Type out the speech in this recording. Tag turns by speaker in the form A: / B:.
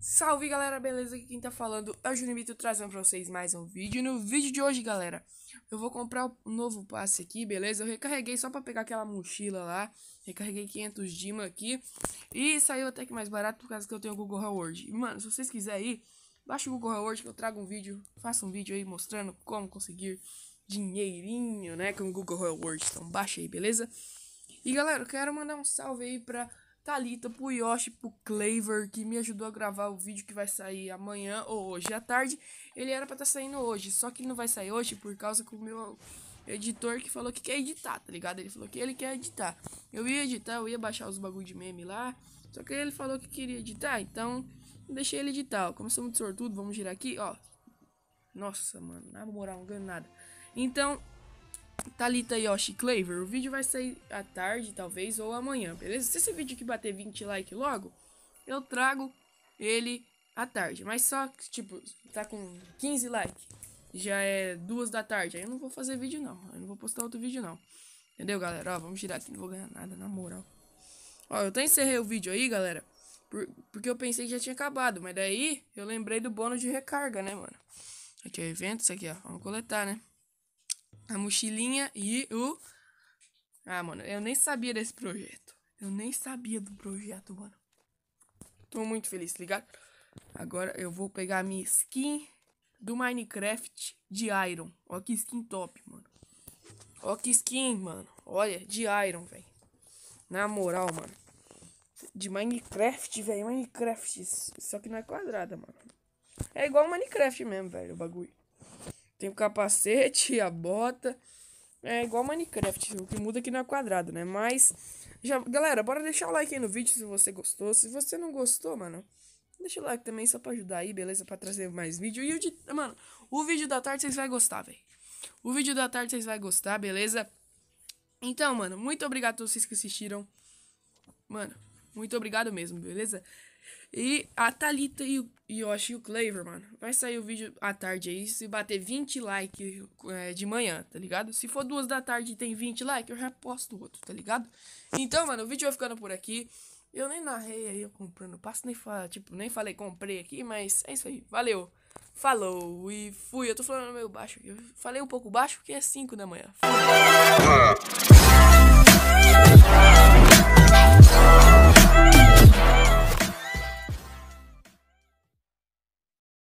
A: Salve galera, beleza? Aqui quem tá falando é o Junimito trazendo pra vocês mais um vídeo. No vídeo de hoje, galera, eu vou comprar um novo passe aqui, beleza? Eu recarreguei só pra pegar aquela mochila lá. Recarreguei 500 Dima aqui. E saiu até que mais barato por causa que eu tenho o Google Reward. mano, se vocês quiserem ir Baixe o Google Rewards que eu trago um vídeo, faça um vídeo aí mostrando como conseguir dinheirinho, né, com o Google Rewards. Então baixa aí, beleza? E galera, eu quero mandar um salve aí pra Talita, pro Yoshi, pro Claver, que me ajudou a gravar o vídeo que vai sair amanhã ou hoje à tarde. Ele era pra estar tá saindo hoje, só que não vai sair hoje por causa que o meu editor que falou que quer editar, tá ligado? Ele falou que ele quer editar. Eu ia editar, eu ia baixar os bagulho de meme lá, só que ele falou que queria editar, então Deixei ele de tal. Como sou muito sortudo, vamos girar aqui, ó. Nossa, mano, na moral, não ganho nada. Então, Talita Yoshi Claver, o vídeo vai sair à tarde, talvez, ou amanhã, beleza? Se esse vídeo aqui bater 20 likes logo, eu trago ele à tarde. Mas só, tipo, tá com 15 likes, já é duas da tarde, aí eu não vou fazer vídeo não, eu não vou postar outro vídeo não. Entendeu, galera? Ó, vamos girar aqui, não vou ganhar nada, na moral. Ó, eu até encerrei o vídeo aí, galera. Por, porque eu pensei que já tinha acabado, mas daí eu lembrei do bônus de recarga, né, mano? Aqui é o evento, isso aqui, ó. Vamos coletar, né? A mochilinha e o. Ah, mano, eu nem sabia desse projeto. Eu nem sabia do projeto, mano. Tô muito feliz, tá ligado? Agora eu vou pegar a minha skin do Minecraft de Iron. Ó que skin top, mano. Ó que skin, mano. Olha, de Iron, velho. Na moral, mano de Minecraft, velho. Minecraft. Só que não é quadrada, mano. É igual Minecraft mesmo, velho, o bagulho. Tem o capacete, a bota. É igual Minecraft. O que muda aqui é não é quadrado, né? Mas. Já, galera, bora deixar o like aí no vídeo se você gostou. Se você não gostou, mano. Deixa o like também só pra ajudar aí, beleza? Pra trazer mais vídeo. E o de. Mano, o vídeo da tarde vocês vão gostar, velho. O vídeo da tarde vocês vão gostar, beleza? Então, mano, muito obrigado a todos vocês que assistiram. Mano, muito obrigado mesmo, beleza? E a Thalita e o Yoshi e o Claver, mano. Vai sair o vídeo à tarde aí. Se bater 20 likes é, de manhã, tá ligado? Se for duas da tarde e tem 20 likes, eu já posto outro, tá ligado? Então, mano, o vídeo vai ficando por aqui. Eu nem narrei aí eu comprando passo, nem fala, tipo, nem falei comprei aqui, mas é isso aí. Valeu. Falou e fui. Eu tô falando meio baixo. Eu falei um pouco baixo porque é 5 da manhã. Fui.